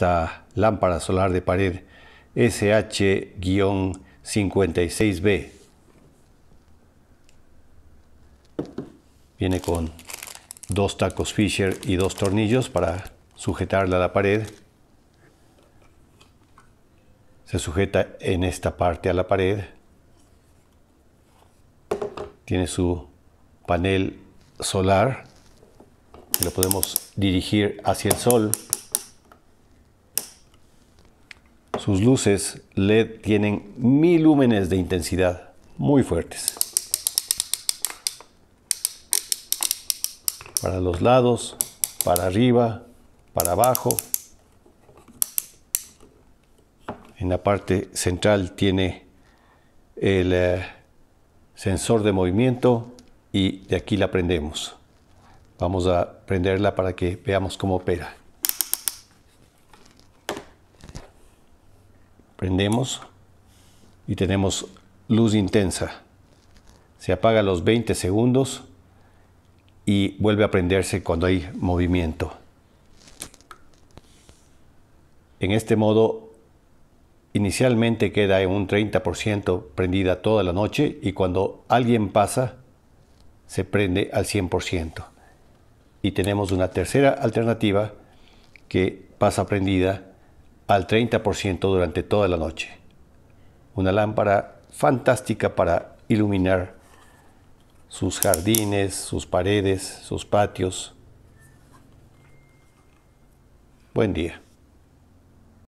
esta lámpara solar de pared SH-56B. Viene con dos tacos Fisher y dos tornillos para sujetarla a la pared. Se sujeta en esta parte a la pared. Tiene su panel solar y lo podemos dirigir hacia el sol. Sus luces LED tienen mil lúmenes de intensidad, muy fuertes. Para los lados, para arriba, para abajo. En la parte central tiene el eh, sensor de movimiento y de aquí la prendemos. Vamos a prenderla para que veamos cómo opera. Prendemos y tenemos luz intensa. Se apaga a los 20 segundos y vuelve a prenderse cuando hay movimiento. En este modo, inicialmente queda en un 30% prendida toda la noche y cuando alguien pasa, se prende al 100%. Y tenemos una tercera alternativa que pasa prendida al 30% durante toda la noche. Una lámpara fantástica para iluminar sus jardines, sus paredes, sus patios. Buen día.